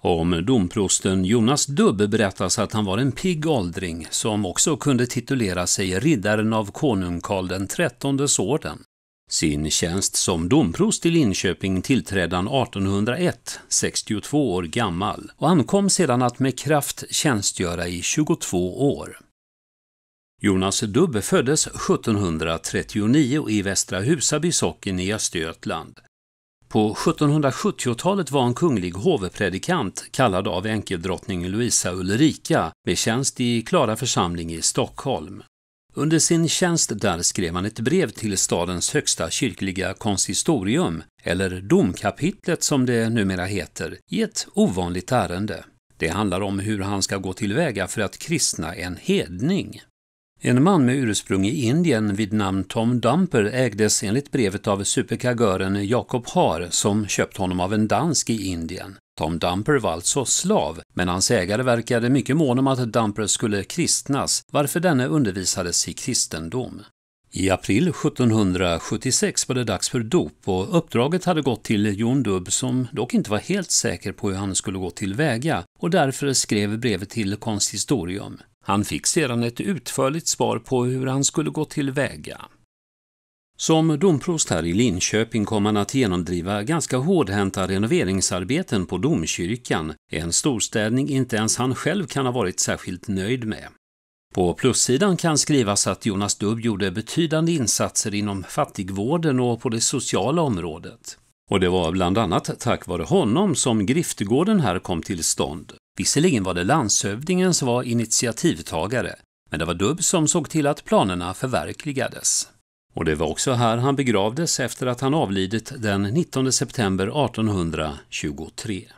Om domprosten Jonas Dubb berättas att han var en pigg åldring som också kunde titulera sig riddaren av konung Karl XIIIs orden. Sin tjänst som domprost i Linköping tillträdde han 1801, 62 år gammal, och ankom sedan att med kraft tjänstgöra i 22 år. Jonas Dubb föddes 1739 i Västra Husaby socken i Östergötland. På 1770-talet var en kunglig hovpredikant kallad av enkeldrottning Luisa Ulrika med tjänst i Klara församling i Stockholm. Under sin tjänst där skrev han ett brev till stadens högsta kyrkliga konsistorium, eller domkapitlet som det numera heter, i ett ovanligt ärende. Det handlar om hur han ska gå tillväga för att kristna en hedning. En man med ursprung i Indien vid namn Tom Dumper ägdes enligt brevet av superkagören Jacob Har som köpt honom av en dansk i Indien. Tom Dumper var alltså slav, men hans ägare verkade mycket mån om att Dumper skulle kristnas, varför denne undervisades i kristendom. I april 1776 var det dags för dop och uppdraget hade gått till Jon Dubb som dock inte var helt säker på hur han skulle gå tillväga och därför skrev brevet till konsistorium. Han fick sedan ett utförligt svar på hur han skulle gå tillväga. Som domprost här i Linköping kom han att genomdriva ganska hårdhänta renoveringsarbeten på domkyrkan, en storstädning inte ens han själv kan ha varit särskilt nöjd med. På plussidan kan skrivas att Jonas Dubb gjorde betydande insatser inom fattigvården och på det sociala området. Och det var bland annat tack vare honom som Griftgården här kom till stånd. Visserligen var det landshövdingen som var initiativtagare, men det var Dubb som såg till att planerna förverkligades. Och det var också här han begravdes efter att han avlidit den 19 september 1823.